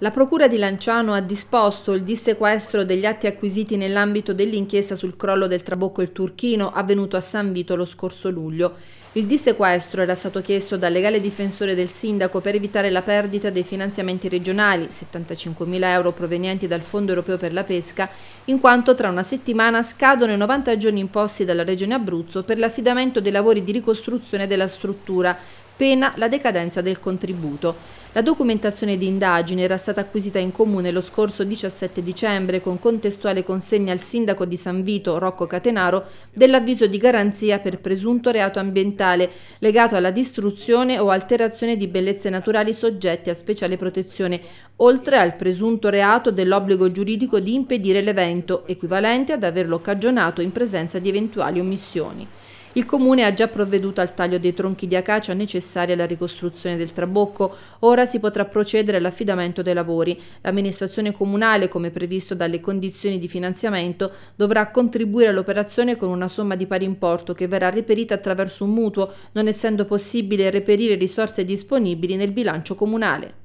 La Procura di Lanciano ha disposto il dissequestro degli atti acquisiti nell'ambito dell'inchiesta sul crollo del Trabocco il Turchino avvenuto a San Vito lo scorso luglio. Il dissequestro era stato chiesto dal legale difensore del sindaco per evitare la perdita dei finanziamenti regionali, 75.000 euro provenienti dal Fondo europeo per la pesca, in quanto tra una settimana scadono i 90 giorni imposti dalla Regione Abruzzo per l'affidamento dei lavori di ricostruzione della struttura, pena la decadenza del contributo. La documentazione di indagine era stata acquisita in comune lo scorso 17 dicembre con contestuale consegna al sindaco di San Vito, Rocco Catenaro, dell'avviso di garanzia per presunto reato ambientale legato alla distruzione o alterazione di bellezze naturali soggette a speciale protezione, oltre al presunto reato dell'obbligo giuridico di impedire l'evento, equivalente ad averlo cagionato in presenza di eventuali omissioni. Il comune ha già provveduto al taglio dei tronchi di acacia necessari alla ricostruzione del trabocco. Ora si potrà procedere all'affidamento dei lavori. L'amministrazione comunale, come previsto dalle condizioni di finanziamento, dovrà contribuire all'operazione con una somma di pari importo che verrà reperita attraverso un mutuo, non essendo possibile reperire risorse disponibili nel bilancio comunale.